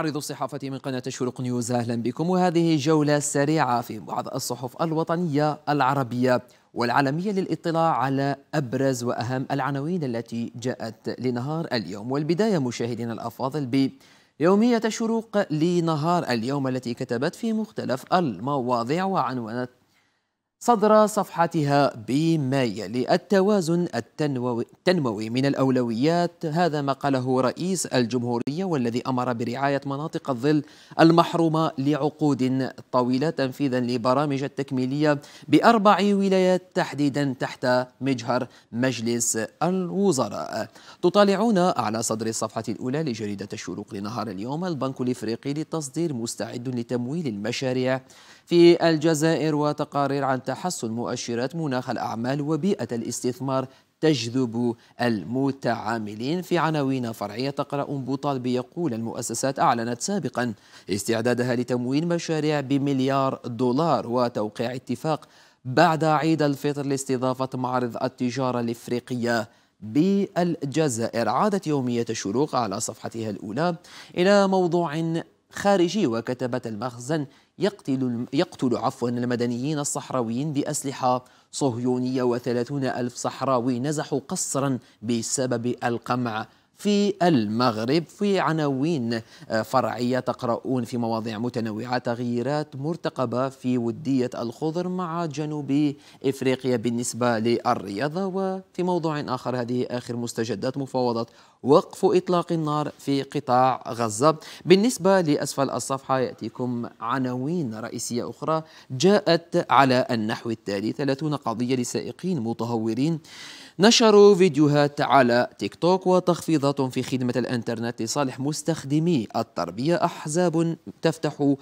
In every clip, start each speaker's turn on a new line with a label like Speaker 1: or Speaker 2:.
Speaker 1: معرض الصحافة من قناة شروق نيوز أهلا بكم وهذه جولة سريعة في بعض الصحف الوطنية العربية والعالمية للاطلاع على أبرز وأهم العناوين التي جاءت لنهار اليوم والبداية مشاهدينا الأفاضل بيومية شروق لنهار اليوم التي كتبت في مختلف المواضيع وعنونت صدر صفحتها بما يلي التنموي, التنموي من الأولويات هذا ما قاله رئيس الجمهورية والذي أمر برعاية مناطق الظل المحرومة لعقود طويلة تنفيذا لبرامج التكميلية بأربع ولايات تحديدا تحت مجهر مجلس الوزراء تطالعون على صدر الصفحة الأولى لجريدة الشروق لنهار اليوم البنك الإفريقي للتصدير مستعد لتمويل المشاريع في الجزائر وتقارير عن تحسن مؤشرات مناخ الأعمال وبيئة الاستثمار تجذب المتعاملين في عناوين فرعية تقرأ أنبوطال بيقول المؤسسات أعلنت سابقا استعدادها لتموين مشاريع بمليار دولار وتوقيع اتفاق بعد عيد الفطر لاستضافة معرض التجارة الإفريقية بالجزائر عادت يومية الشروق على صفحتها الأولى إلى موضوع خارجي وكتبت المخزن يقتل, يقتل عفوا المدنيين الصحراويين بأسلحة صهيونية وثلاثون ألف صحراوي نزحوا قصرا بسبب القمع في المغرب في عناوين آه، فرعية تقرؤون في مواضيع متنوعة تغييرات مرتقبة في ودية الخضر مع جنوب إفريقيا بالنسبة للرياضة وفي موضوع آخر هذه آخر مستجدات مفاوضات وقف إطلاق النار في قطاع غزة بالنسبة لأسفل الصفحة يأتيكم عناوين رئيسية أخرى جاءت على النحو التالي 30 قضية لسائقين متهورين نشروا فيديوهات على تيك توك وتخفيضات في خدمة الانترنت لصالح مستخدمي التربية أحزاب تفتح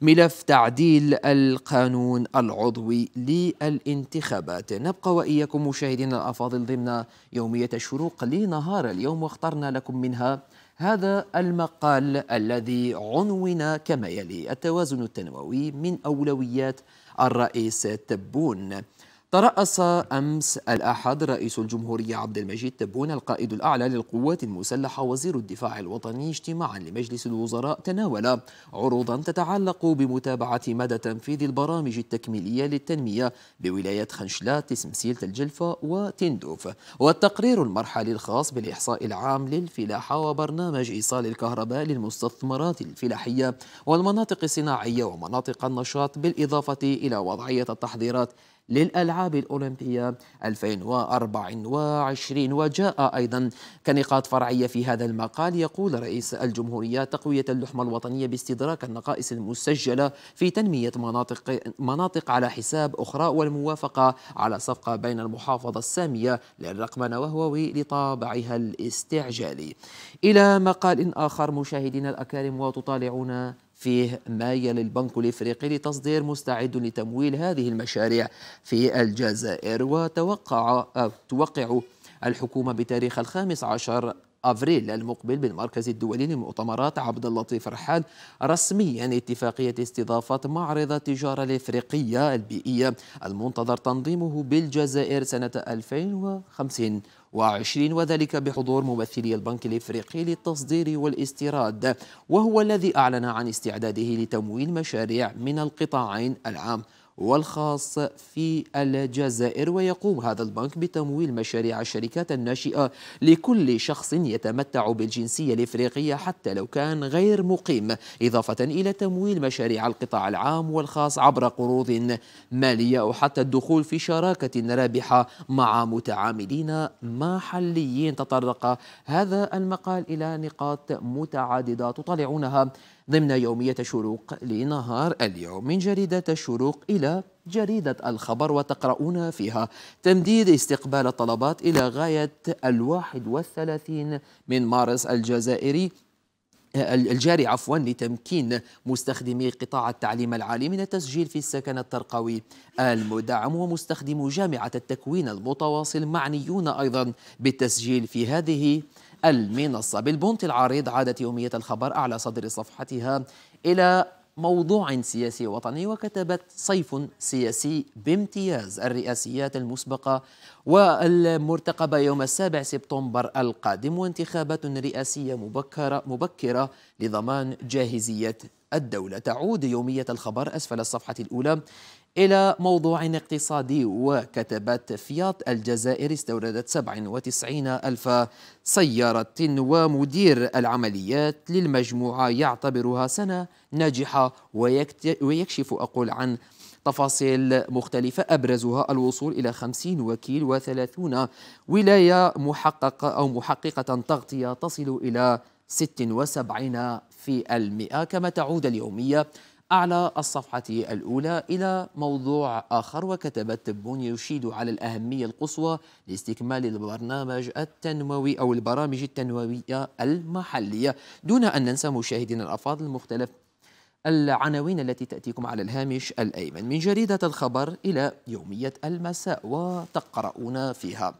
Speaker 1: ملف تعديل القانون العضوي للانتخابات نبقى وإياكم مشاهدينا الأفاضل ضمن يومية الشروق لنهار اليوم واخترنا لكم منها هذا المقال الذي عنون كما يلي التوازن التنموي من أولويات الرئيس تبون ترأس أمس الأحد رئيس الجمهورية عبد المجيد تبون القائد الأعلى للقوات المسلحة وزير الدفاع الوطني اجتماعا لمجلس الوزراء تناول عروضا تتعلق بمتابعة مدى تنفيذ البرامج التكميلية للتنمية بولاية خنشلات سمسيلة الجلفة وتندوف والتقرير المرحلي الخاص بالإحصاء العام للفلاحة وبرنامج إيصال الكهرباء للمستثمرات الفلاحية والمناطق الصناعية ومناطق النشاط بالإضافة إلى وضعية التحضيرات للألعاب الأولمبية 2024 وجاء أيضا كنقاط فرعية في هذا المقال يقول رئيس الجمهورية تقوية اللحمة الوطنية باستدراك النقائص المسجلة في تنمية مناطق, مناطق على حساب أخرى والموافقة على صفقة بين المحافظة السامية للرقمنة وهواوي لطابعها الاستعجالي إلى مقال آخر مشاهدينا الأكارم وتطالعون فيه مايل البنك الافريقي لتصدير مستعد لتمويل هذه المشاريع في الجزائر وتوقع توقع الحكومة بتاريخ الخامس عشر أفريل المقبل بالمركز الدولي للمؤتمرات عبد اللطيف رحال رسميا اتفاقية استضافة معرض التجارة الإفريقية البيئية المنتظر تنظيمه بالجزائر سنة 2050 وعشرين وذلك بحضور ممثلي البنك الإفريقي للتصدير والاستيراد وهو الذي أعلن عن استعداده لتمويل مشاريع من القطاعين العام والخاص في الجزائر ويقوم هذا البنك بتمويل مشاريع الشركات الناشئة لكل شخص يتمتع بالجنسية الإفريقية حتى لو كان غير مقيم إضافة إلى تمويل مشاريع القطاع العام والخاص عبر قروض مالية أو حتى الدخول في شراكة رابحة مع متعاملين محليين تطرق هذا المقال إلى نقاط متعددة تطالعونها ضمن يومية شروق لنهار اليوم من جريدة شروق إلى جريدة الخبر وتقرؤون فيها تمديد استقبال الطلبات إلى غاية الواحد والثلاثين من مارس الجزائري الجاري عفوا لتمكين مستخدمي قطاع التعليم العالي من التسجيل في السكن الترقوي المدعم ومستخدمو جامعة التكوين المتواصل معنيون أيضا بالتسجيل في هذه المنصة بالبونت العريض عادت يومية الخبر أعلى صدر صفحتها إلى موضوع سياسي وطني وكتبت صيف سياسي بامتياز الرئاسيات المسبقة والمرتقبة يوم السابع سبتمبر القادم وانتخابات رئاسية مبكرة, مبكرة لضمان جاهزية الدولة تعود يومية الخبر أسفل الصفحة الأولى إلى موضوع اقتصادي وكتبت فيات الجزائر استوردت 97 ألف سيارة ومدير العمليات للمجموعة يعتبرها سنة ناجحة ويكشف أقول عن تفاصيل مختلفة أبرزها الوصول إلى 50 وكيل و30 ولاية محققة أو محققة تغطية تصل إلى 76% كما تعود اليومية أعلى الصفحة الأولى إلى موضوع آخر وكتب التبون يشيد على الأهمية القصوى لاستكمال البرنامج التنموي أو البرامج التنموية المحلية دون أن ننسى مشاهدينا الأفاضل المختلف العناوين التي تأتيكم على الهامش الأيمن من جريدة الخبر إلى يومية المساء وتقرؤون فيها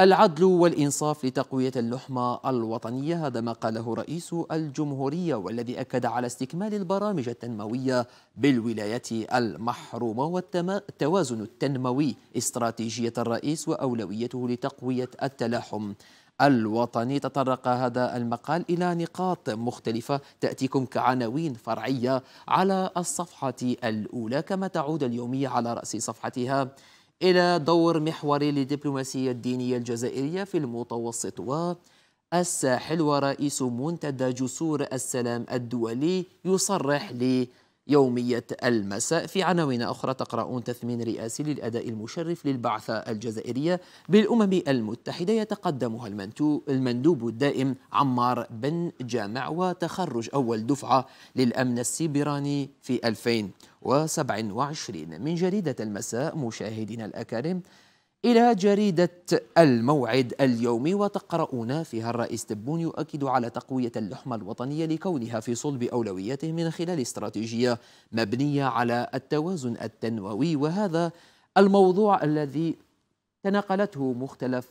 Speaker 1: العدل والإنصاف لتقوية اللحمة الوطنية هذا ما قاله رئيس الجمهورية والذي أكد على استكمال البرامج التنموية بالولايات المحرومة والتوازن التنموي استراتيجية الرئيس وأولويته لتقوية التلاحم الوطني تطرق هذا المقال إلى نقاط مختلفة تأتيكم كعناوين فرعية على الصفحة الأولى كما تعود اليومية على رأس صفحتها إلى دور محوري للدبلوماسية الدينية الجزائرية في المتوسط والساحل ورئيس منتدى جسور السلام الدولي يصرح لي يومية المساء في عناوين أخرى تقرؤون تثمين رئاسي للأداء المشرف للبعثة الجزائرية بالأمم المتحدة يتقدمها المندوب الدائم عمار بن جامع وتخرج أول دفعة للأمن السيبراني في 2027 من جريدة المساء مشاهدينا الأكارم إلى جريدة الموعد اليومي وتقرؤون فيها الرئيس تبون يؤكد على تقوية اللحمة الوطنية لكونها في صلب أولوياته من خلال استراتيجية مبنية على التوازن التنموي وهذا الموضوع الذي تناقلته مختلف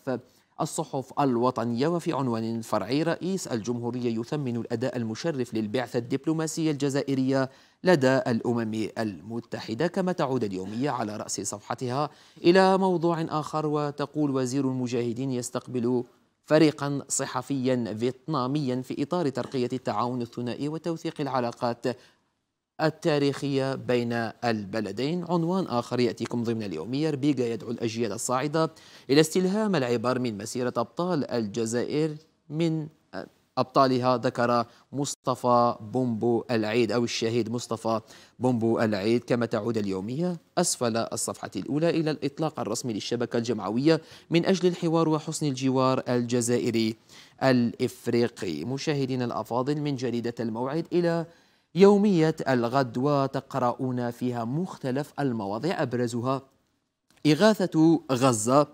Speaker 1: الصحف الوطنية وفي عنوان فرعي رئيس الجمهورية يثمن الأداء المشرف للبعثة الدبلوماسية الجزائرية لدى الأمم المتحدة كما تعود اليومية على رأس صفحتها إلى موضوع آخر وتقول وزير المجاهدين يستقبل فريقا صحفيا فيتناميا في اطار ترقيه التعاون الثنائي وتوثيق العلاقات التاريخية بين البلدين عنوان آخر يأتيكم ضمن اليومية ربيقة يدعو الأجيال الصاعدة إلى استلهام العبر من مسيرة أبطال الجزائر من أبطالها ذكر مصطفى بومبو العيد أو الشهيد مصطفى بومبو العيد كما تعود اليومية أسفل الصفحة الأولى إلى الإطلاق الرسمي للشبكة الجمعوية من أجل الحوار وحسن الجوار الجزائري الإفريقي مشاهدينا الأفاضل من جريدة الموعد إلى يومية الغد وتقرؤون فيها مختلف المواضيع أبرزها إغاثة غزة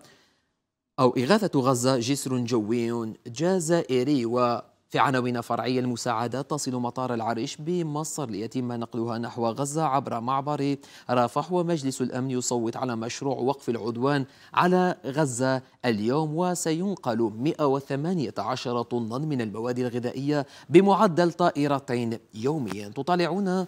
Speaker 1: أو إغاثة غزة جسر جوي جزائري و في عناوين فرعية المساعدة تصل مطار العريش بمصر ليتم نقلها نحو غزة عبر معبر رافح ومجلس الأمن يصوت على مشروع وقف العدوان على غزة اليوم وسينقل 118 طنا من المواد الغذائية بمعدل طائرتين يوميا تطالعون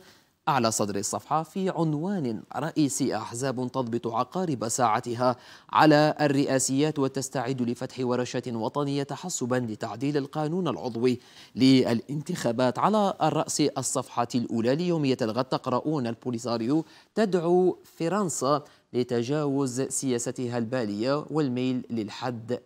Speaker 1: أعلى صدر الصفحة في عنوان رئيسي أحزاب تضبط عقارب ساعتها على الرئاسيات وتستعد لفتح ورشة وطنية تحسبا لتعديل القانون العضوي للانتخابات على الرأس الصفحة الأولى ليومية الغد تقرؤون البوليساريو تدعو فرنسا لتجاوز سياستها البالية والميل للحد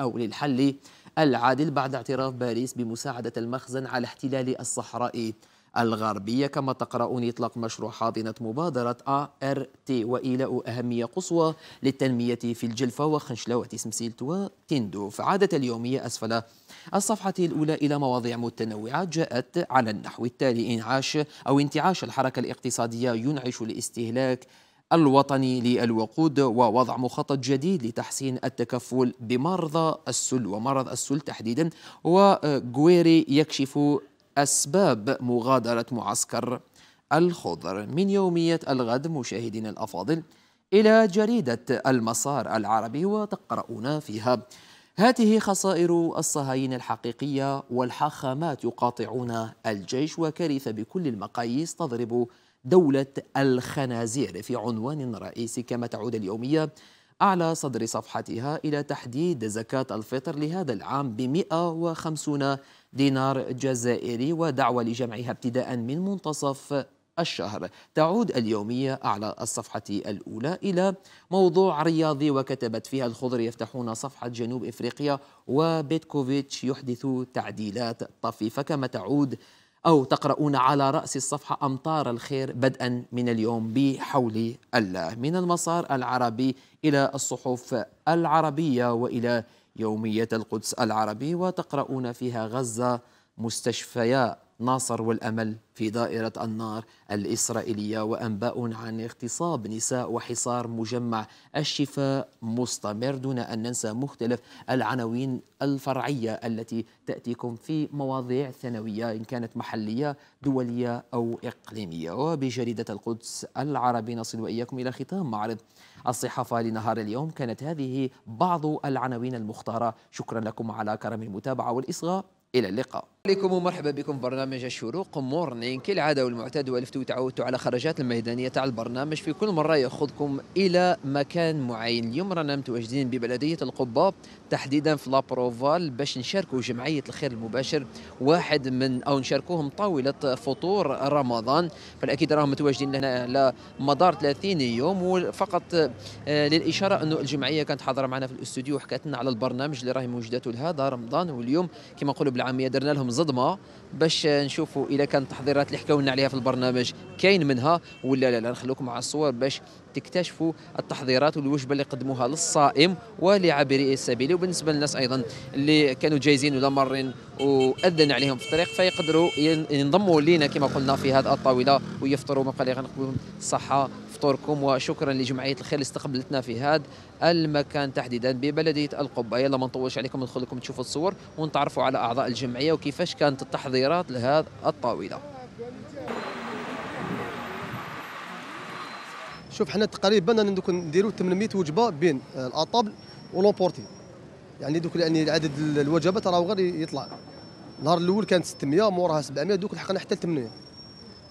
Speaker 1: أو للحل العادل بعد اعتراف باريس بمساعدة المخزن على احتلال الصحراء الغربية كما تقرؤون إطلاق مشروع حاضنة مبادرة ART وإيلاء أهمية قصوى للتنمية في الجلفة وخنشلة وتسمسيلت وتندوف عادة اليومية أسفل الصفحة الأولى إلى مواضيع متنوعة جاءت على النحو التالي إنعاش أو انتعاش الحركة الاقتصادية ينعش الاستهلاك الوطني للوقود ووضع مخطط جديد لتحسين التكفل بمرضى السل ومرض السل تحديدا وغويري يكشف أسباب مغادرة معسكر الخضر من يومية الغد مشاهدين الأفاضل إلى جريدة المسار العربي وتقرؤون فيها هذه خسائر الصهاينة الحقيقية والحاخامات يقاطعون الجيش وكارثة بكل المقاييس تضرب دولة الخنازير في عنوان رئيسي كما تعود اليومية أعلى صدر صفحتها إلى تحديد زكاة الفطر لهذا العام ب 150 دينار جزائري ودعوة لجمعها ابتداء من منتصف الشهر تعود اليومية على الصفحة الأولى إلى موضوع رياضي وكتبت فيها الخضر يفتحون صفحة جنوب إفريقيا وبيتكوفيتش يحدث تعديلات طفيفة كما تعود أو تقرؤون على رأس الصفحة أمطار الخير بدءا من اليوم بحول الله من المسار العربي إلى الصحف العربية وإلى يومية القدس العربي وتقرؤون فيها غزة مستشفيات ناصر والأمل في دائرة النار الإسرائيلية وأنباء عن اغتصاب نساء وحصار مجمع الشفاء مستمر دون أن ننسى مختلف العناوين الفرعية التي تأتيكم في مواضيع ثانوية إن كانت محلية دولية أو إقليمية وبجريدة القدس العربي نصل وإياكم إلى ختام معرض الصحافة لنهار اليوم كانت هذه بعض العناوين المختارة شكرا لكم على كرم المتابعة والإصغاء إلى اللقاء عليكم ومرحبا بكم في برنامج الشروق مورنين كالعادة والمعتاد والفتو تعودتوا على خرجات الميدانية تاع البرنامج في كل مرة يأخذكم إلى مكان معين اليوم رانا متواجدين ببلدية القبة تحديدا في لابروفال باش نشاركوا جمعية الخير المباشر واحد من أو نشاركوهم طاولة فطور رمضان فالأكيد راهم متواجدين هنا على مدار 30 يوم وفقط آه، للإشارة أنه الجمعية كانت حاضرة معنا في الاستوديو وحكات لنا على البرنامج اللي راهي موجودته لهذا رمضان واليوم كما نقولوا بالعامية درنا لهم مزضمه باش نشوفوا اذا كان التحضيرات اللي حكاولنا عليها في البرنامج كاين منها ولا لا لا نخلوكم مع الصور باش تكتشفوا التحضيرات والوجبه اللي قدموها للصائم ولعابري السبيل وبالنسبه للناس ايضا اللي كانوا جايزين ولا مارين واذن عليهم في الطريق فيقدروا ينضموا لينا كما قلنا في هذه الطاوله ويفطروا ما قليلا صحه فطوركم وشكرا لجمعيه الخير اللي استقبلتنا في هذا المكان تحديدا ببلديه القبه يلا ما نطولش عليكم ندخل لكم تشوفوا الصور ونتعرفوا على اعضاء الجمعيه وكيفاش كانت التحضيرات لهذه الطاوله شوف حنا تقريبا دوك نديروا 800 وجبه بين الاطابل ولومبورتي يعني دوك يعني عدد الوجبات راه غير يطلع النهار الاول كانت 600 موراها 700 دوك لحقنا حتى 800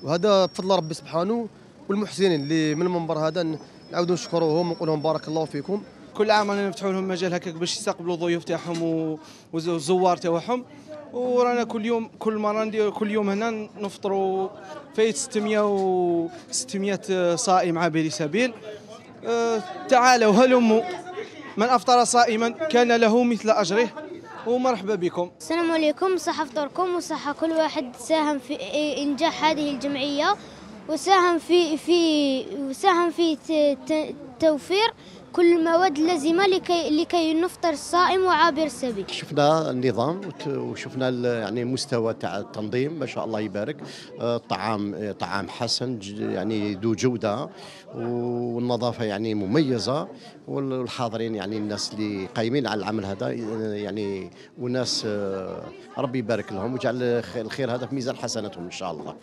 Speaker 1: وهذا بفضل ربي سبحانه والمحسنين اللي من المنبر هذا نعاودوا نشكروهم ونقول لهم بارك الله فيكم كل عام رانا نفتحوا لهم مجال هكاك باش يستقبلوا ضيوف تاعهم والزوار تاعهم ورانا كل يوم كل مره ندير كل يوم هنا نفطروا فايت 600 و 600 صائم عابر سبيل أه تعالوا هلموا من افطر صائما كان له مثل اجره ومرحبا بكم
Speaker 2: السلام عليكم صحة فطوركم وصحة كل واحد ساهم في إنجاح هذه الجمعية وساهم في في وساهم في توفير كل المواد اللازمه لكي لكي نفطر الصائم وعابر السبيل. شفنا النظام وشفنا يعني مستوى تاع التنظيم ما شاء الله يبارك الطعام آه، طعام حسن يعني ذو جوده والنظافه يعني مميزه والحاضرين يعني الناس اللي قايمين على العمل هذا آه، يعني وناس آه، ربي يبارك لهم ويجعل الخير هذا في ميزان حسناتهم ان شاء الله.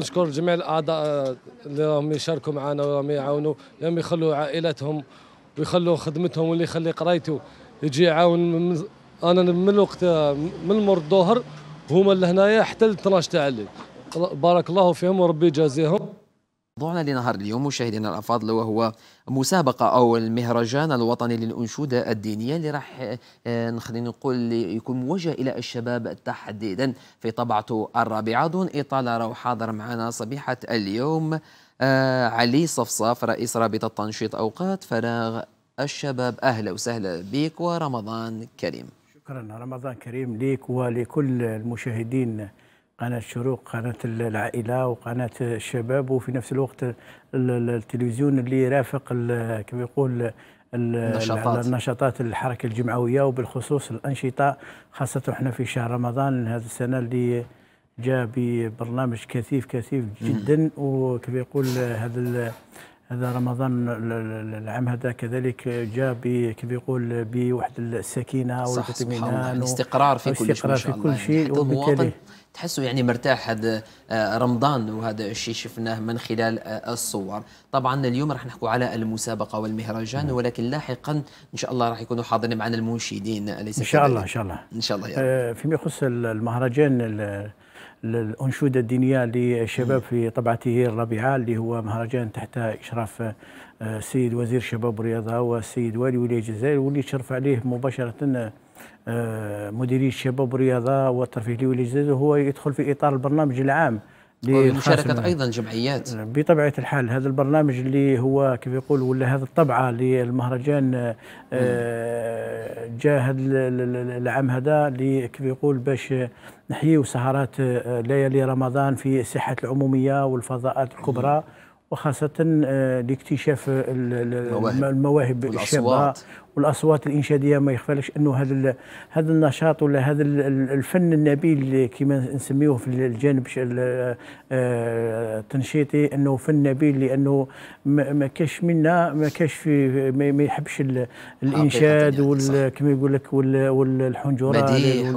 Speaker 2: نشكر جميع الاعضاء اللي راهم يشاركوا معنا وراهم يعاونوا راهم يخلوا عائلاتهم ويخلوا خدمتهم واللي يخلي قرايته يجي يعاون انا من الوقت من مر الظهر هما لهنايا حتى ل 12 تاع الليل
Speaker 1: بارك الله فيهم وربي يجازيهم موضوعنا لنهار اليوم مشاهدينا الافاضل وهو مسابقه او المهرجان الوطني للانشوده الدينيه اللي راح آه، نخلينا نقول يكون موجه الى الشباب تحديدا في طبعته الرابعه دون اطاله راهو حاضر معنا صبيحه اليوم آه، علي صفصاف رئيس رابطه تنشيط اوقات فراغ الشباب اهلا وسهلا بك ورمضان كريم
Speaker 2: شكرا رمضان كريم ليك ولكل المشاهدين قناة الشروق قناة العائلة وقناة الشباب وفي نفس الوقت التلفزيون اللي يرافق كما يقول النشاطات النشاطات الحركة الجمعوية وبالخصوص الأنشطة خاصة احنا في شهر رمضان هذه السنة اللي جاء ببرنامج كثيف كثيف جدا وكما يقول هذا هذا رمضان العام هذا كذلك جاء كيف يقول بواحد السكينه والطمأنينه الاستقرار في كل شيء في كل شيء يعني وبالتالي
Speaker 1: تحسوا يعني مرتاح هذا آه، رمضان وهذا الشيء شفناه من خلال آه، الصور طبعا اليوم راح نحكوا على المسابقه والمهرجان نعم. ولكن لاحقا ان شاء الله راح يكونوا حاضرين معنا المنشدين اليس ان شاء الله ان شاء الله
Speaker 2: ان شاء الله يا رب. آه، فيما يخص المهرجان الانشوده الدينيه للشباب في طبعته الربيعه اللي هو مهرجان تحت اشراف السيد آه، وزير الشباب والرياضه والسيد والي ولايه الجزائر واللي تشرف عليه مباشره آه، مديريه الشباب والرياضه والترفيه لولايه الجزائر وهو يدخل في اطار البرنامج العام ومشاركة أيضا جمعيات نعم، بطبيعة الحال هذا البرنامج اللي هو كيف يقول ولا هذه الطبعة للمهرجان آه، جاء هذا العام هذا كيف يقول باش نحيوا سهرات آه، ليالي رمضان في الساحة العمومية والفضاءات الكبرى وخاصة آه، لاكتشاف المواهب الشابة والاصوات الانشاديه ما يخفلش انه هذا هذا النشاط ولا هذا الفن النبيل كما نسميوه في الجانب آه، التنشيطي انه فن نبيل لانه ما كاش منا ما كاش في ما يحبش الانشاد كما يقول لك والحنجره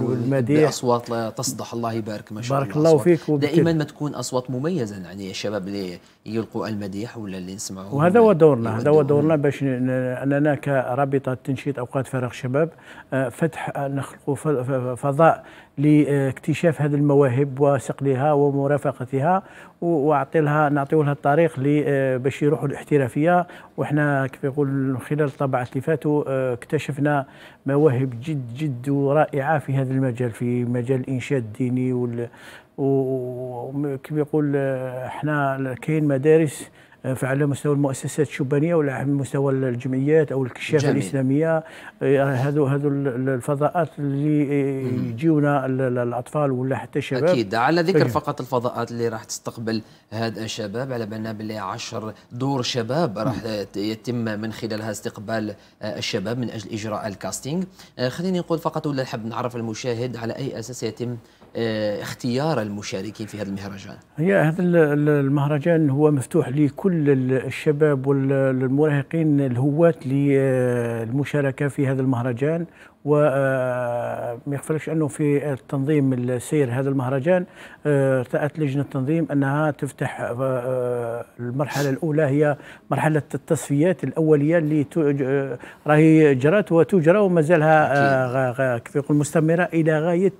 Speaker 2: والمديح
Speaker 1: اصوات تصدح الله يبارك ما شاء الله بارك الله فيك دائما ما تكون اصوات مميزه يعني الشباب اللي يلقوا المديح ولا اللي نسمعوه وهذا هو دورنا هذا هو دورنا
Speaker 2: باش اننا كرابطه تنشيط اوقات فراغ الشباب آه، فتح آه، نخلقوا فضاء لاكتشاف هذه المواهب وصقلها ومرافقتها واعطي لها نعطيو لها الطريق آه، باش يروحوا الاحترافيه وحنا كيف يقول خلال الطبعات اللي فاتوا اكتشفنا مواهب جد جد ورائعه في هذا المجال في مجال الانشاد الديني وال وكما يقول احنا آه، كاين مدارس آه، فعلى مستوى المؤسسات الشبانيه ولا على مستوى الجمعيات او الكشافه جميل. الاسلاميه آه، هذو هذو الفضاءات اللي يجيونا الاطفال ولا حتى الشباب اكيد على ذكر أيوه.
Speaker 1: فقط الفضاءات اللي راح تستقبل هذا الشباب على بالنا باللي 10 دور شباب راح يتم من خلالها استقبال الشباب من اجل اجراء الكاستينج خليني نقول فقط ولا نحب نعرف المشاهد على اي اساس يتم آه، اختيار المشاركين في هذا المهرجان؟
Speaker 2: هي هذا المهرجان هو مفتوح لكل الشباب والمراهقين الهواة آه، للمشاركة في هذا المهرجان وما آه، يخفلكش انه في التنظيم السير هذا المهرجان ارتأت لجنه التنظيم انها تفتح المرحله الاولى هي مرحله التصفيات الاوليه اللي راهي جرات وتجرى وما زالها كيف يقول مستمره الى غايه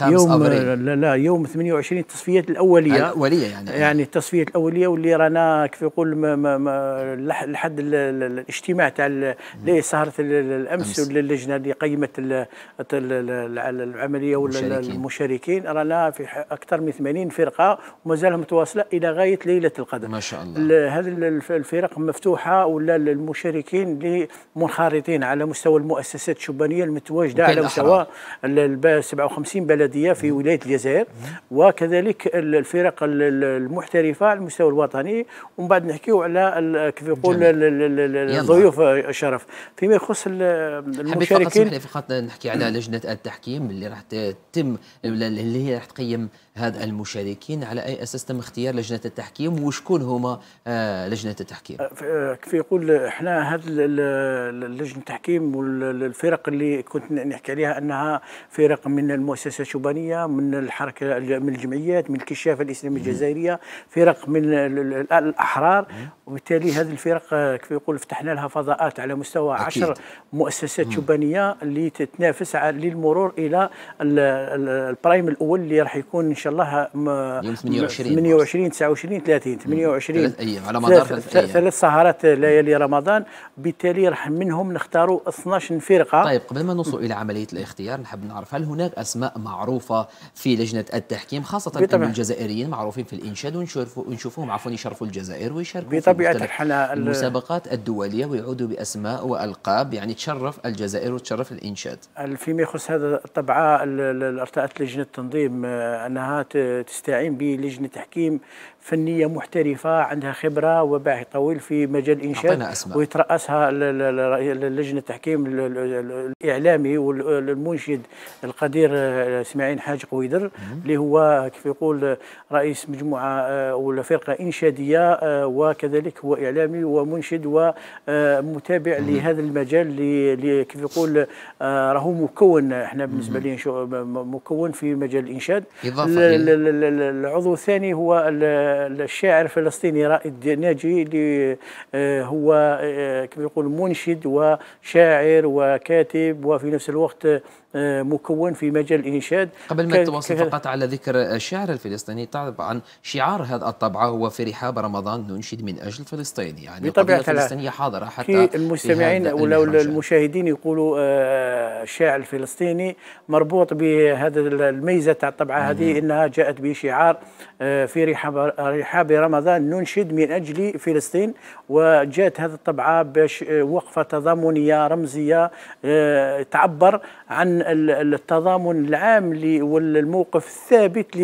Speaker 2: طيب، يوم لا لا يوم 28 التصفيات الاوليه آه، الاوليه يعني يعني التصفيات الاوليه واللي رانا كيف يقول ما ما ما لحد الاجتماع تاع سهره الامس اللجنه اللي قيمت العمليه ولا المشاركين رانا في اكثر من 80 فرقه ومازال متواصله الى غايه ليله القدر ما شاء الله هذه الفرق مفتوحه ولا المشاركين اللي منخرطين على مستوى المؤسسات الشبانيه المتواجده على مستوى 57 بلديه في ولايه الجزائر وكذلك الفرق المحترفه على المستوى الوطني ومن بعد نحكيو على كيف يقول ضيوف الشرف فيما يخص المشاركين حبيت
Speaker 1: فقط نحكي على لجنه التحكيم اللي راح تتم اللي هي راح تقيم هذا المشاركين على اي اساس تم اختيار لجنه التحكيم وشكون هما آه، لجنه التحكيم؟
Speaker 2: آه، كيف يقول احنا هذا لجنه التحكيم والفرق اللي كنت نحكي عليها انها فرق من المؤسسه الشبانيه من الحركه من الجمعيات من الكشافه الاسلاميه الجزائريه فرق من الاحرار وبالتالي هذه الفرق آه، كيف يقول فتحنا لها فضاءات على مستوى أكيد. عشر مؤسسات شبانيه اللي تتنافس للمرور الى البرايم الاول اللي راح يكون ان شاء الله 28 28 29 30 28 ثلاث ايام على مدار ثلاث سهرات ليالي رمضان بالتالي راح منهم نختاروا 12 فرقه طيب قبل ما نوصل الى عمليه الاختيار نحب
Speaker 1: نعرف هل هناك اسماء معروفه في لجنه التحكيم خاصه ان الجزائريين معروفين في الانشاد ونشوفهم عفوا يشرفوا الجزائر ويشاركوا بطبيعه الحال المسابقات الدوليه ويعودوا باسماء والقاب يعني تشرف الجزائر وتشرف الانشاد
Speaker 2: فيما يخص هذا طبعا ارتأت لجنه التنظيم آه، انها تستعين بلجنه تحكيم فنيه محترفه عندها خبره وباعي طويل في مجال الانشاد ويترأسها لجنه التحكيم الاعلامي والمنشد القدير اسماعيل آه، آه، حاج بويدر اللي هو كيف يقول آه، رئيس مجموعه آه، ولا فرقه انشاديه آه، وكذلك هو اعلامي ومنشد ومتابع لهذا المجال اللي كيف يقول راهو مكون احنا بالنسبه لي مكون في مجال الانشاد العضو الثاني هو الشاعر الفلسطيني رائد ناجي اللي هو كيف يقول منشد وشاعر وكاتب وفي نفس الوقت آه، مكون في مجال الإنشاد قبل ما تواصل فقط
Speaker 1: على ذكر الشاعر الفلسطيني طبعا شعار هذا الطبعة هو في رحاب رمضان ننشد من أجل فلسطين يعني بطبيعة الفلسطينية حاضرة حتى المستمعين ولو
Speaker 2: المشاهدين يقولوا آه، الشاعر الفلسطيني مربوط بهذا الميزة تاع الطبعة هذه أنها جاءت بشعار آه، في رحاب, رحاب رمضان ننشد من أجل فلسطين وجاءت هذه الطبعة باش وقفة تضامنية رمزية تعبر عن التضامن العام والموقف الثابت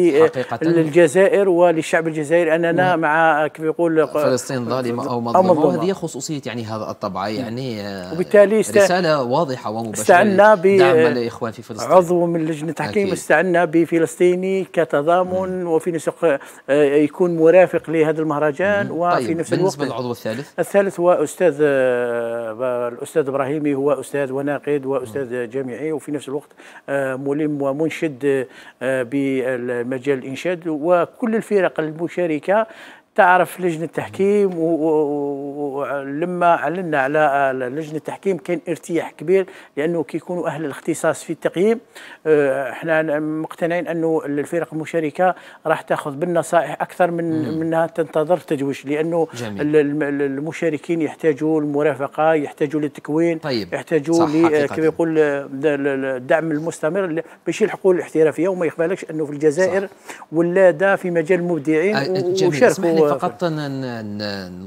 Speaker 2: للجزائر وللشعب الجزائري اننا نعم. مع كيف يقول فلسطين ظالمه او مظلومه وهذه خصوصيه يعني هذا الطبع نعم. يعني وبالتالي رساله واضحه ومباشره استعنا ب دعم الاخوان في فلسطين عضو من لجنه التحكيم استعنا بفلسطيني كتضامن نعم. وفي نفس آه، يكون مرافق لهذا المهرجان وفي طيب نفس الوقت بالنسبه للعضو الثالث الثالث هو استاذ آه، الاستاذ ابراهيمي هو استاذ وناقد واستاذ جامعي وفي نفس نفس الوقت آه، ملم ومنشد آه، بمجال الإنشاد وكل الفرق المشاركة تعرف لجنه التحكيم ولما اعلنا على لجنه التحكيم كان ارتياح كبير لانه كيكونوا اهل الاختصاص في التقييم آه، احنا مقتنعين انه الفرق المشاركه راح تاخذ بالنصائح اكثر من منها تنتظر تجويش لانه جميل. المشاركين يحتاجوا المرافقه يحتاجوا للتكوين طيب. يحتاجوا كيف يقول آه، الدعم المستمر باش يلحقوا الاحترافيه وما يخبالكش انه في الجزائر ولاده في مجال مبدعين وشاركوا فقط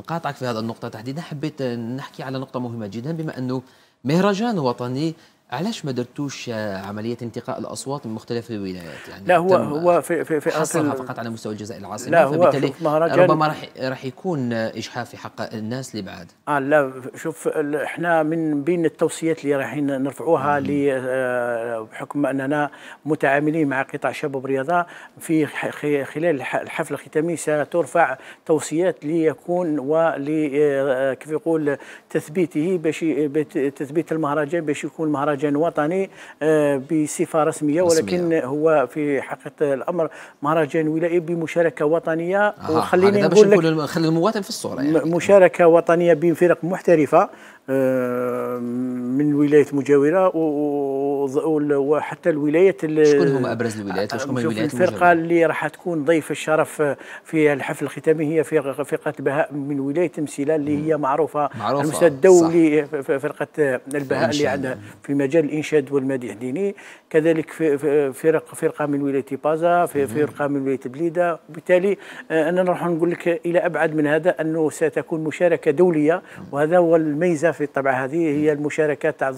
Speaker 1: نقاطعك في هذه النقطة تحديدا حبيت نحكي على نقطة مهمة جدا بما أنه مهرجان وطني علاش ما درتوش عمليه انتقاء الاصوات من مختلف الولايات يعني لا هو هو في في في حصرها فقط على مستوى الجزائر العاصمه لا هو فبالتالي ربما راح راح يكون اجحاف في حق الناس بعد
Speaker 2: اه لا شوف احنا من بين التوصيات اللي رايحين نرفعوها آه، بحكم اننا متعاملين مع قطاع شباب رياضه في خلال الحفل الختامي سترفع توصيات ليكون ولي آه، كيف يقول تثبيته باش تثبيت المهرجان باش يكون مهرجان مهرجان وطني آه، بصفه رسميه ولكن هو في حقيقه الامر مهرجان ولائي بمشاركه وطنيه آه. وخليني نقول لك خلي المواطن في الصوره يعني. مشاركه وطنيه بين فرق محترفه آه، من الولايات مجاوره وحتى الولايات شكون هما ابرز الولايات وشكون هما الولايات المجاوره؟ الفرقه اللي راح تكون ضيف الشرف في الحفل الختامي هي فرقه بهاء من ولايه مسيله اللي هي معروفه معروفه المستوى الدولي فرقه البهاء اللي عندها في مجال الانشاد والمديح الديني كذلك فرق فرقه من ولايه بازا فرقه من ولايه بليده وبالتالي آه، انا نروح نقول لك الى ابعد من هذا انه ستكون مشاركه دوليه وهذا هو الميزه في طبعا هذه هي المشاركات تاع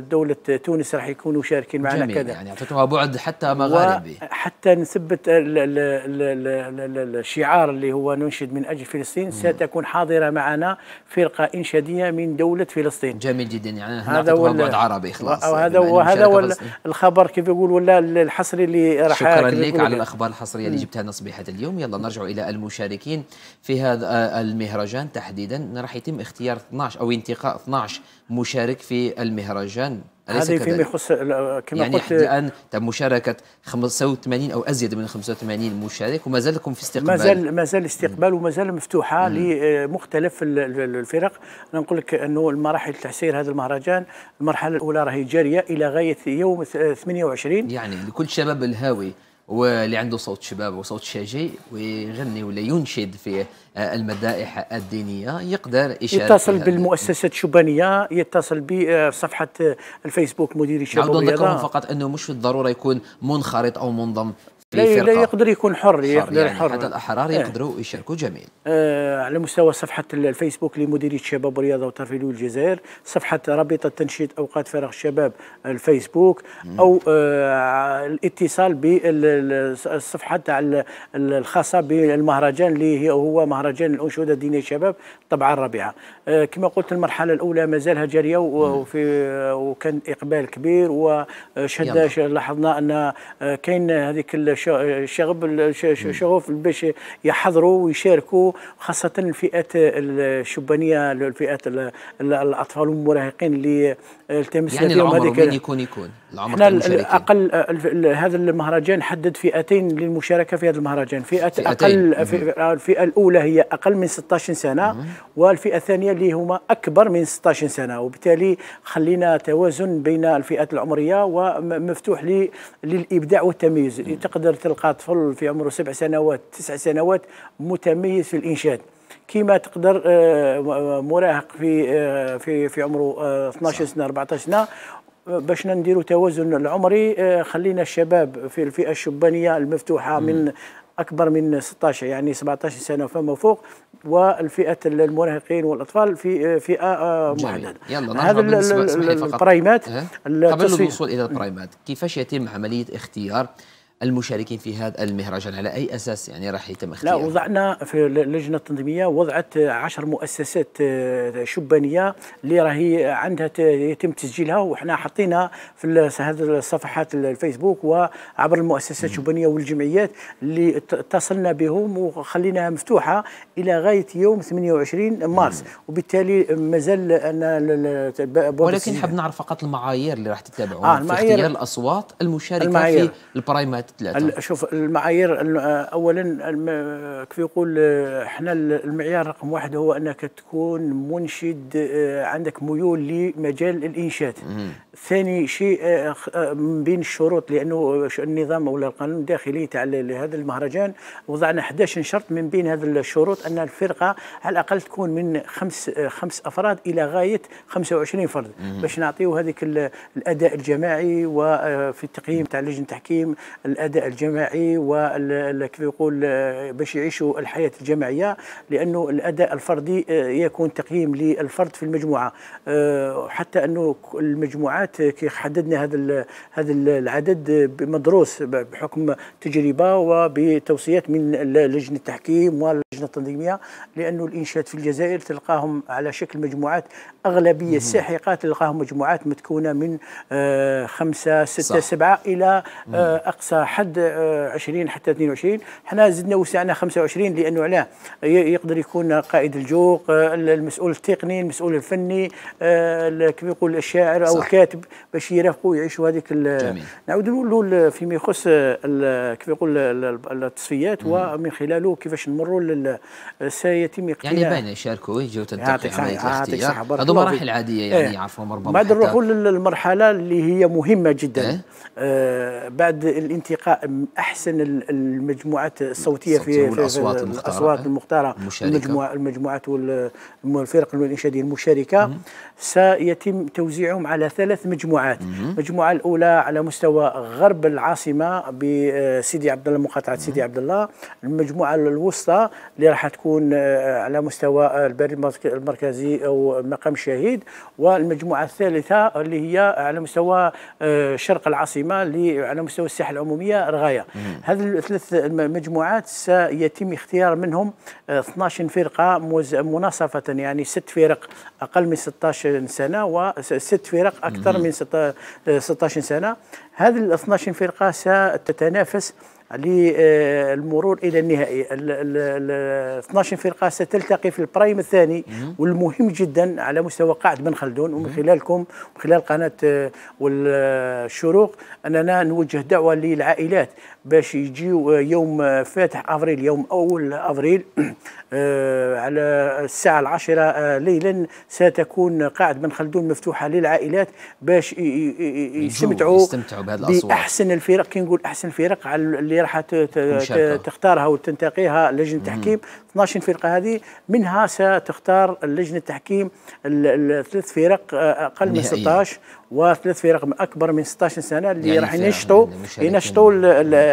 Speaker 2: دوله تونس راح يكونوا مشاركين معنا كذا يعني
Speaker 1: اعطيتوها بعد حتى مغاربي
Speaker 2: حتى نثبت الشعار اللي هو ننشد من اجل فلسطين ستكون حاضره معنا فرقه انشاديه من دوله فلسطين جميل جدا يعني هذا هو بعد عربي خلاص وهذا هو هذا هو الخبر كيف يقول ولا الحصري اللي راح شكرا لك على الاخبار
Speaker 1: الحصريه اللي جبتها لنا صبيحه اليوم يلا نرجع الى المشاركين في هذا آه، المهرجان تحديدا راح يتم اختيار 12 12 او انتقاء 12 مشارك في المهرجان أليس هذه فيما
Speaker 2: يخص كما يعني قلت الان
Speaker 1: تم مشاركه 85 او ازيد من 85 مشارك وما زال لكم في استقبال ما زال
Speaker 2: ما زال استقبال وما زال مفتوحه مم. لمختلف الفرق انا نقول لك انه المراحل تحسير هذا المهرجان المرحله الاولى راهي جاريه الى غايه يوم 28
Speaker 1: يعني لكل شباب الهاوي واللي عنده صوت شباب وصوت شجي ويغني ولا ينشد في آه، المدائح الدينية يقدر يشارك يتصل
Speaker 2: بالمؤسسة الشبانية يتصل بصفحة آه، آه، الفيسبوك مدير الشباب نعود فقط
Speaker 1: أنه مش بالضرورة يكون منخرط أو منضم لا, لا يقدر يكون حر, يقدر يعني حر حتى الاحرار إيه. يقدروا آه. يشاركوا جميل
Speaker 2: آه على مستوى صفحه الفيسبوك لمديريه الشباب والرياضه والترفيه الجزائر صفحه رابطه تنشيط اوقات فراغ الشباب الفيسبوك او آه الاتصال بالصفحه تاع الخاصه بالمهرجان اللي هو مهرجان الانشوده الدينيه الشباب طبعا الرابعه آه كما قلت المرحله الاولى مازالها جاريه وفي آه، وكان اقبال كبير وشد لاحظنا ان آه، كاين هذيك الشغب شغوف باش يحضروا ويشاركوا خاصه الفئات الشبانيه الفئات الاطفال والمراهقين اللي التمس يعني العمر وين
Speaker 1: يكون يكون العمر احنا
Speaker 2: اقل هذا المهرجان حدد فئتين للمشاركه في هذا المهرجان فئه اقل الفئه الاولى هي اقل من 16 سنه والفئه الثانيه اللي هما اكبر من 16 سنه وبالتالي خلينا توازن بين الفئات العمريه ومفتوح للابداع والتمييز تقدر تقدر تلقى طفل في عمره سبع سنوات تسع سنوات متميز في الانشاد كما تقدر آه، مراهق في آه، في في عمره 12 آه، سنه 14 سنه باش نديروا توازن العمري خلينا الشباب في الفئه الشبانيه المفتوحه من اكبر من 16 يعني 17 سنه فما فوق والفئه المراهقين والاطفال في فئه محدده يلا هذا البرايمات قبل الوصول الى البرايمات
Speaker 1: كيفاش يتم عمليه اختيار المشاركين في هذا المهرجان على اي اساس يعني راح يتم اختيار؟ لا
Speaker 2: وضعنا في اللجنه التنظيميه وضعت عشر مؤسسات آه، شبانيه اللي راهي عندها يتم تسجيلها وحنا حطينا في هذه الصفحات الفيسبوك وعبر المؤسسات الشبانيه والجمعيات اللي اتصلنا بهم وخليناها مفتوحه الى غايه يوم 28 مارس وبالتالي مازال ان ولكن حاب نعرف فقط المعايير اللي راح تتبعوها آه في اختيار الاصوات المشاركه المعايير. في البرايمات ثلاثه شوف المعايير اولا كيف يقول احنا المعيار رقم واحد هو انك تكون منشد آه، عندك ميول لمجال الانشاد ثاني شيء آه، آه، من بين الشروط لانه النظام او القانون الداخلي تاع هذا المهرجان وضعنا 11 شرط من بين هذه الشروط ان الفرقه على الاقل تكون من خمس خمس افراد الى غايه 25 فرد باش نعطيو هذيك الاداء الجماعي وفي التقييم تاع لجنه التحكيم الاداء الجماعي وكيف يقول باش يعيشوا الحياه الجماعيه لانه الاداء الفردي آه، يكون تقييم للفرد في المجموعه آه، حتى انه المجموعات آه، كي حددنا هذا هذا العدد مدروس بحكم تجربه وبتوصيات من لجنه التحكيم واللجنه التنظيميه لانه الانشاد في الجزائر تلقاهم على شكل مجموعات اغلبيه الساحقه تلقاهم مجموعات متكونه من خمسه سته سبعه الى اقصى حد 20 آه، حتى 22 حنا زدنا وسعنا 25 لانه علاه يقدر يكون قائد الجوق آه، المسؤول التقني المسؤول الفني آه، كما يقول الشاعر او الكاتب باش يرافقوا يعيشوا هذيك نعود نقولوا فيما يخص كما يقول التصفيات ومن خلاله كيفاش نمروا سيتم اقتناع يعني باين يشاركوا يجوا تنتقي عمليه الاختيار هذو مراحل عاديه يعني إيه. عفوا ربما بعد نروحوا للمرحله اللي هي مهمه جدا إيه. بعد الانتقال لقاء احسن المجموعات الصوتيه في, في الاصوات المختاره, الأصوات المختارة المجموعة المجموعات والفرق الانشاديه المشاركه مم. سيتم توزيعهم على ثلاث مجموعات مم. المجموعه الاولى على مستوى غرب العاصمه بسيدي آه، عبد الله مقاطعه سيدي عبد الله المجموعه الوسطى اللي راح تكون آه، على مستوى البريد المركزي او مقام الشهيد والمجموعه الثالثه اللي هي على مستوى آه، شرق العاصمه اللي على مستوى الساحه العموميه الحكوميه رغايه هذه الثلاث مجموعات سيتم اختيار منهم 12 آه، فرقه مناصفه يعني ست فرق اقل من 16 سنه وست فرق اكثر من 16 آه، سنه هذه ال 12 فرقه ستتنافس للمرور الى النهائي ال 12 فرقه ستلتقي في البرايم الثاني والمهم جدا على مستوى قاعد بن خلدون ومن خلالكم ومن خلال قناه آه، والشروق اننا نوجه دعوه للعائلات باش يجيو آه، يوم فاتح افريل يوم اول افريل آه، على الساعه العاشرة ليلا ستكون قاعد بن خلدون مفتوحه للعائلات باش يستمتعوا يستمتعوا بهذه الاصوات باحسن الفرق كي نقول احسن الفرق على اللي راح تختارها وتنتقيها لجنه التحكيم 12 فرقه هذه منها ستختار لجنه التحكيم الثلاث فرق اقل من 16 وثلاث فرق اكبر من 16 سنه اللي يعني راح ينشطوا يعني ينشطوا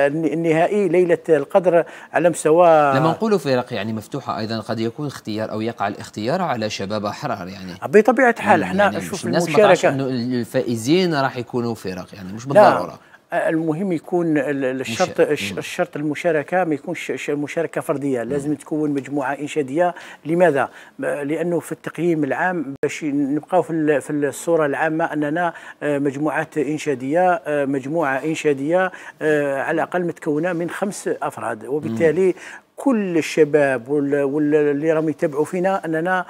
Speaker 2: النهائي ليله القدر على مستوى لما
Speaker 1: نقولوا فرق يعني مفتوحه ايضا قد يكون اختيار او يقع الاختيار على شباب احرار يعني بطبيعه الحال احنا يعني شوف الناس المشاركه الناس الفائزين راح يكونوا فرق يعني مش بالضروره
Speaker 2: المهم يكون الشرط الشرط المشاركه ما يكونش مشاركه فرديه لازم تكون مجموعه انشاديه لماذا لانه في التقييم العام باش نبقاو في في الصوره العامه اننا آه، مجموعات انشاديه آه، مجموعه انشاديه آه، على الاقل متكونه من خمس افراد وبالتالي كل الشباب واللي راهم يتبعوا فينا اننا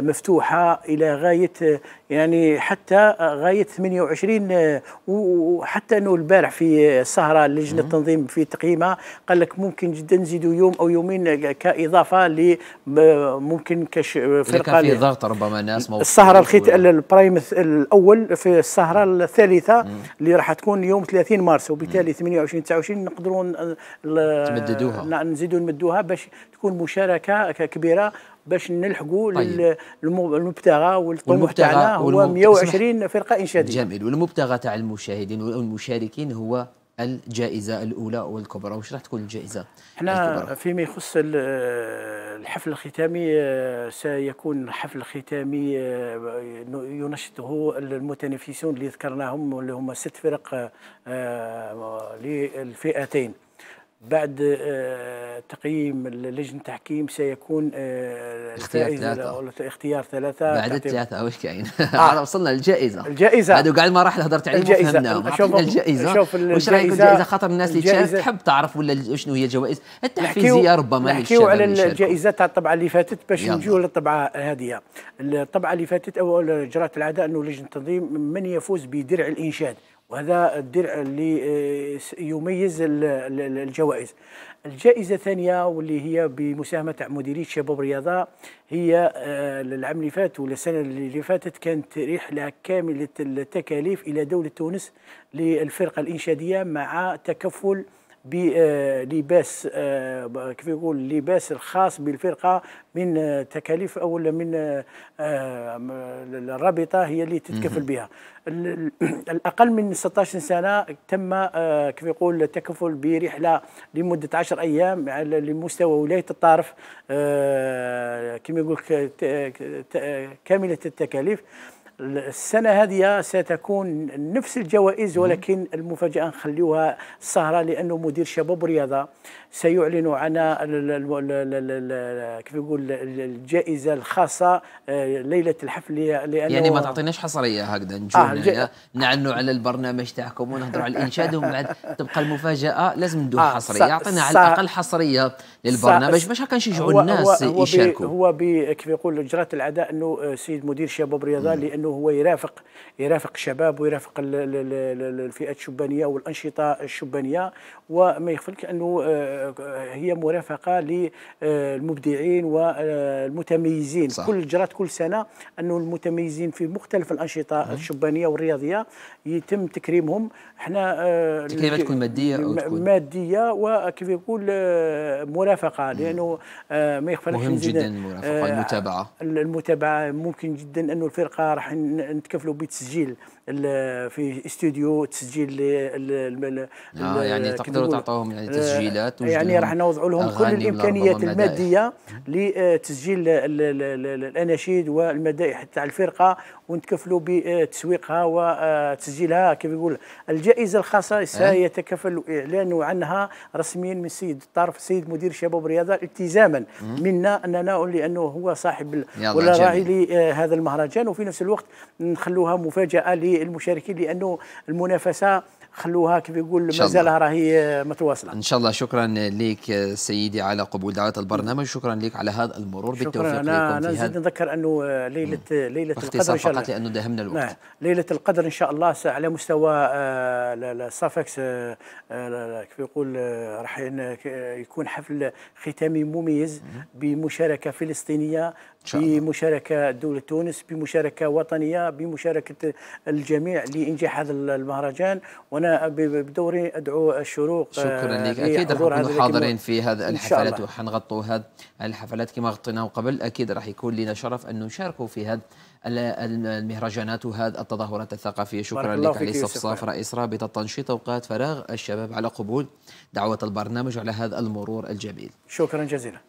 Speaker 2: مفتوحه الى غايه يعني حتى غايه 28 وحتى انه البارح في السهره لجنه التنظيم في تقييمها قال لك ممكن جدا نزيدوا يوم او يومين كاضافه ل ممكن كفرقه كان في ضغط ربما ناس السهره الخيط البرايم الاول في السهره الثالثه اللي راح تكون يوم 30 مارس وبالتالي 28 29 نقدروا تمددوها نزيدوا نمدوها باش تكون مشاركه كبيره باش نلحقوا طيب. للمبتغى والطموح تاعنا هو والمبتغى 120
Speaker 1: فرقه انشاديه جميل والمبتغى تاع المشاهدين والمشاركين هو الجائزه الاولى والكبرى واش راح تكون الجائزه
Speaker 2: احنا فيما يخص الحفل الختامي آه، سيكون حفل ختامي آه، ينشطه المتنافسون اللي ذكرناهم اللي هما ست فرق آه، للفئتين بعد آه، تقييم لجنه التحكيم سيكون آه، اختيار ثلاثه اختيار ثلاثه بعد الثلاثه
Speaker 1: او ايش كاين؟ آه. وصلنا للجائزه الجائزه بعد قاعد ما راح هضرت عليه الجائزه شوف الجائزه شوف رايك الجائزه خاطر الناس اللي تحب
Speaker 2: تعرف ولا شنو هي الجوائز التحفيزيه ربما نحكيو على الجائزه تاع الطبعه اللي فاتت باش نجيو للطبعه هذه الطبعه اللي فاتت اول جرات العاده انه لجنه التنظيم من يفوز بدرع الانشاد وهذا الدرع اللي آه، يميز الجوائز الجائزة الثانية واللي هي بمساهمة مديرية شباب رياضة هي العام آه، اللي فات ولا السنة اللي فاتت كانت رحلة كاملة التكاليف إلى دولة تونس للفرقة الإنشادية مع تكفل بلباس آه، آه، كيف يقول اللباس الخاص بالفرقه من آه، تكاليف او من الرابطه هي اللي تتكفل بها الاقل من 16 سنه تم كيف يقول التكفل برحله لمده 10 ايام على لمستوى ولايه الطرف كما يقول كامله التكاليف السنة هذه ستكون نفس الجوائز ولكن المفاجأة نخليوها السهرة لأنه مدير شباب رياضة سيعلن عن كيف نقول الجائزه الخاصه ليله الحفل لانه يعني ما تعطيناش
Speaker 1: حصريه هكذا نجوا آه نعنوا على البرنامج تاعكم ونهضروا على الانشاد ومن بعد تبقى المفاجاه لازم ندوها آه حصريه يعطينا على الاقل حصريه للبرنامج باش هكا نشجعوا الناس هو يشاركوا
Speaker 2: هو كيف يقول اجرات العداء انه السيد مدير شباب رياضه لانه هو يرافق يرافق الشباب ويرافق الفئات الشبانيه والانشطه الشبانيه وما يخفلك انه هي مرافقه للمبدعين والمتميزين صح. كل جرات كل سنه انه المتميزين في مختلف الانشطه م. الشبانيه والرياضيه يتم تكريمهم احنا آه، تكريمات تكون ماديه او تكون ماديه وكيف يقول آه، مرافقه لانه آه، ما يخفى مهم جدا المرافقه المتابعه المتابعه ممكن جدا انه الفرقه راح نتكفلوا بتسجيل في استوديو تسجيل ال يعني تقدروا تعطوهم يعني تسجيلات يعني راح نوضع لهم كل الامكانيات الماديه لتسجيل الاناشيد والمدائح تاع الفرقه ونتكفلوا بتسويقها وتسجيلها كيف يقول الجائزه الخاصه سيتكفل اعلان عنها رسميا من سيد الطرف سيد مدير شباب الرياضه التزاما منا اننا لانه هو صاحب ولا راعي لهذا آه، المهرجان وفي نفس الوقت نخلوها مفاجاه للمشاركين لانه المنافسه خلوها كيف يقول مازالها
Speaker 1: راهي متواصله ان شاء الله شكرا لك سيدي على قبول دعوه البرنامج شكرا لك على هذا المرور بالتوفيق أنا لكم في هذا
Speaker 2: نذكر انه ليله ليله القدر ان شاء الله فقط لانه داهمنا الوقت نعم ليله القدر ان شاء الله على مستوى السافكس آه، آه، كيف يقول آه، راح يكون حفل ختامي مميز بمشاركه فلسطينيه بمشاركة دولة تونس بمشاركة وطنية بمشاركة الجميع لإنجاح هذا المهرجان وأنا وانا بدوري ادعو الشروق آه، شكرا لك اكيد راح نكون حاضرين في هذه الحفلات
Speaker 1: وحنغطوا هذه الحفلات كما غطيناه قبل اكيد راح يكون لنا شرف ان نشاركوا في هذا المهرجانات وهذه التظاهرات الثقافيه شكرا لك علي صفصاف رئيس رابطه تنشيط اوقات فراغ الشباب على قبول دعوه البرنامج على هذا المرور الجميل شكرا جزيلا